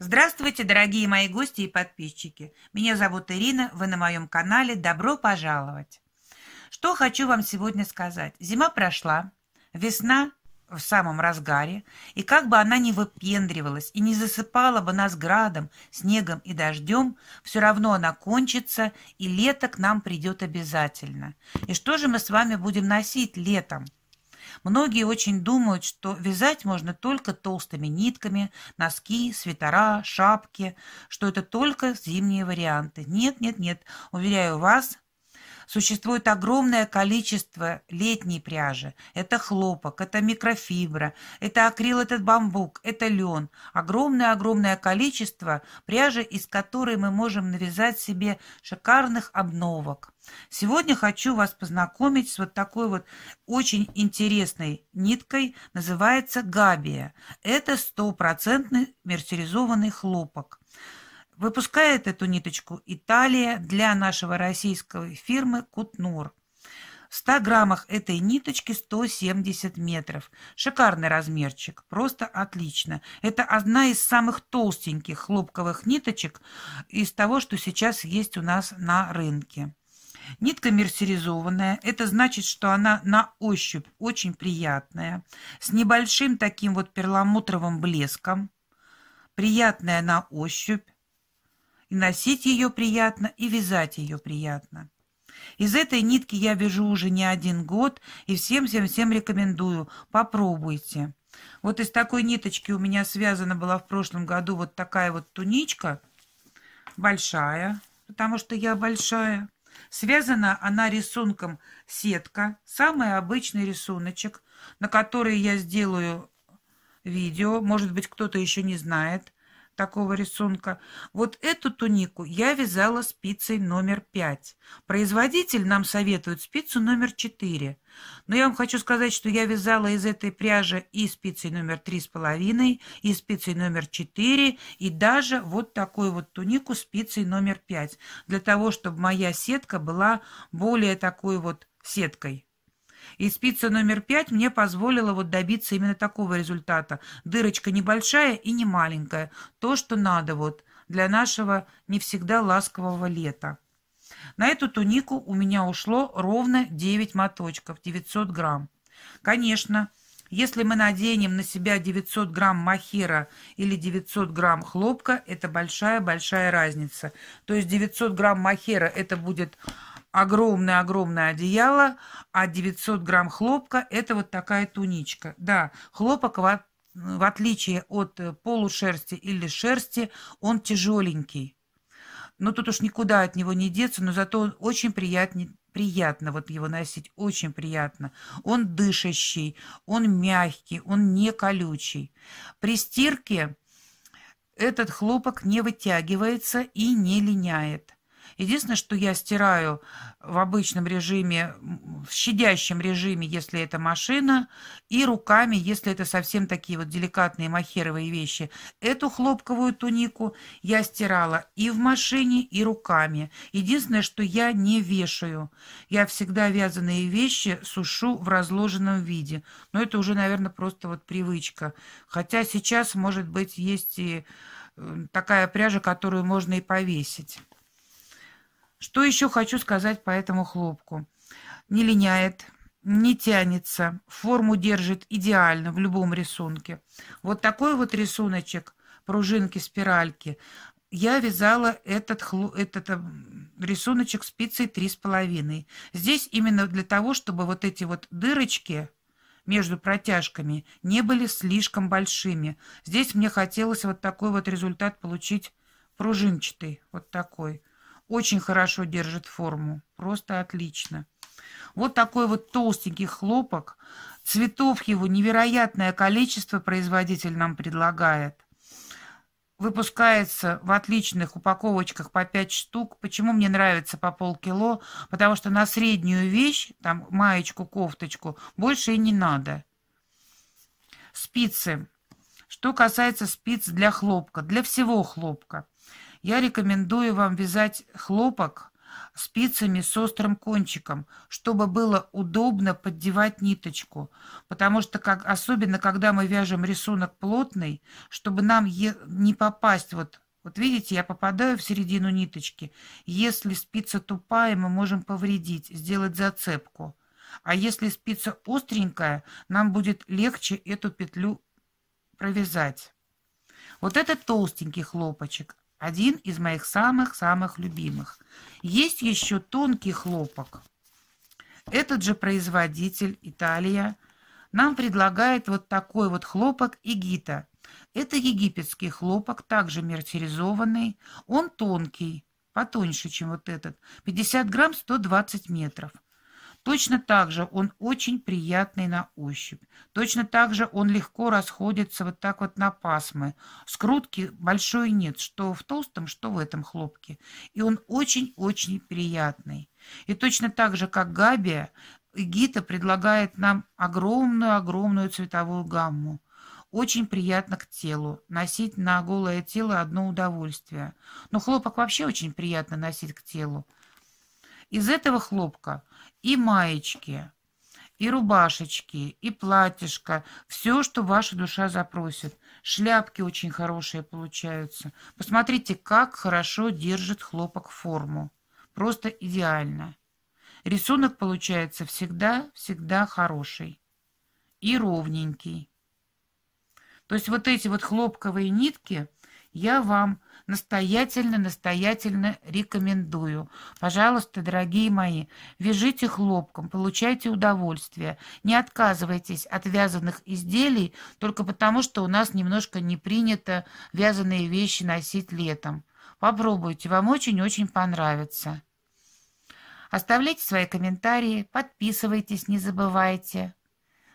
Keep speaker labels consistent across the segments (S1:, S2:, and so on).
S1: Здравствуйте, дорогие мои гости и подписчики. Меня зовут Ирина, вы на моем канале. Добро пожаловать. Что хочу вам сегодня сказать. Зима прошла, весна в самом разгаре, и как бы она ни выпендривалась и не засыпала бы нас градом, снегом и дождем, все равно она кончится, и лето к нам придет обязательно. И что же мы с вами будем носить летом – Многие очень думают, что вязать можно только толстыми нитками, носки, свитера, шапки, что это только зимние варианты. Нет, нет, нет, уверяю вас, Существует огромное количество летней пряжи. Это хлопок, это микрофибра, это акрил, этот бамбук, это лен. Огромное-огромное количество пряжи, из которой мы можем навязать себе шикарных обновок. Сегодня хочу вас познакомить с вот такой вот очень интересной ниткой, называется габия. Это стопроцентный мерсеризованный хлопок. Выпускает эту ниточку Италия для нашего российской фирмы «Кутнур». В 100 граммах этой ниточки 170 метров. Шикарный размерчик, просто отлично. Это одна из самых толстеньких хлопковых ниточек из того, что сейчас есть у нас на рынке. Нитка мерсеризованная, это значит, что она на ощупь очень приятная, с небольшим таким вот перламутровым блеском, приятная на ощупь, и носить ее приятно, и вязать ее приятно. Из этой нитки я вяжу уже не один год, и всем-всем-всем рекомендую, попробуйте. Вот из такой ниточки у меня связана была в прошлом году вот такая вот туничка, большая, потому что я большая. Связана она рисунком сетка, самый обычный рисуночек, на который я сделаю видео, может быть, кто-то еще не знает такого рисунка. Вот эту тунику я вязала спицей номер 5. Производитель нам советует спицу номер 4. Но я вам хочу сказать, что я вязала из этой пряжи и спицей номер 3,5, и спицей номер 4, и даже вот такую вот тунику спицей номер 5, для того, чтобы моя сетка была более такой вот сеткой. И спица номер пять мне позволила вот добиться именно такого результата. Дырочка небольшая и не маленькая. То, что надо вот для нашего не всегда ласкового лета. На эту тунику у меня ушло ровно 9 моточков, 900 грамм. Конечно, если мы наденем на себя 900 грамм махера или 900 грамм хлопка, это большая-большая разница. То есть 900 грамм махера это будет огромное-огромное одеяло, а 900 грамм хлопка – это вот такая туничка. Да, хлопок в, отличие от э, полушерсти или шерсти, он тяжеленький. Но тут уж никуда от него не деться, но зато очень приятный, приятно вот его носить, очень приятно. Он дышащий, он мягкий, он не колючий. При стирке этот хлопок не вытягивается и не линяет. Единственное, что я стираю в обычном режиме, в щадящем режиме, если это машина, и руками, если это совсем такие вот деликатные махеровые вещи. Эту хлопковую тунику я стирала и в машине, и руками. Единственное, что я не вешаю. Я всегда вязаные вещи сушу в разложенном виде. Но это уже, наверное, просто вот привычка. Хотя сейчас, может быть, есть и э, такая пряжа, которую можно и повесить. Что еще хочу сказать по этому хлопку? Не линяет, не тянется, форму держит идеально в любом рисунке. Вот такой вот рисуночек, пружинки, спиральки, я вязала этот, хлу, этот эм, рисуночек спицей 3,5. Здесь именно для того, чтобы вот эти вот дырочки между протяжками не были слишком большими. Здесь мне хотелось вот такой вот результат получить пружинчатый, вот такой. Очень хорошо держит форму. Просто отлично. Вот такой вот толстенький хлопок. Цветов его невероятное количество производитель нам предлагает. Выпускается в отличных упаковочках по 5 штук. Почему мне нравится по полкило? Потому что на среднюю вещь, там маечку, кофточку, больше и не надо. Спицы. Что касается спиц для хлопка, для всего хлопка. Я рекомендую вам вязать хлопок спицами с острым кончиком, чтобы было удобно поддевать ниточку, потому что как, особенно когда мы вяжем рисунок плотный, чтобы нам не попасть вот вот видите, я попадаю в середину ниточки. Если спица тупая, мы можем повредить, сделать зацепку. А если спица остренькая, нам будет легче эту петлю провязать. Вот это толстенький хлопочек. Один из моих самых-самых любимых. Есть еще тонкий хлопок. Этот же производитель, Италия, нам предлагает вот такой вот хлопок Эгита. Это египетский хлопок, также мертеризованный. Он тонкий, потоньше, чем вот этот. 50 грамм 120 метров. Точно так же он очень приятный на ощупь. Точно так же он легко расходится вот так вот на пасмы. Скрутки большой нет, что в толстом, что в этом хлопке. И он очень-очень приятный. И точно так же, как габия, Гита предлагает нам огромную-огромную цветовую гамму. Очень приятно к телу. Носить на голое тело одно удовольствие. Но хлопок вообще очень приятно носить к телу. Из этого хлопка и маечки, и рубашечки, и платьишко, все, что ваша душа запросит. Шляпки очень хорошие получаются. Посмотрите, как хорошо держит хлопок форму. Просто идеально. Рисунок получается всегда-всегда хороший и ровненький. То есть вот эти вот хлопковые нитки – я вам настоятельно, настоятельно рекомендую. Пожалуйста, дорогие мои, вяжите хлопком, получайте удовольствие. Не отказывайтесь от вязаных изделий только потому, что у нас немножко не принято вязаные вещи носить летом. Попробуйте, вам очень-очень понравится. Оставляйте свои комментарии, подписывайтесь, не забывайте.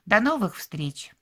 S1: До новых встреч!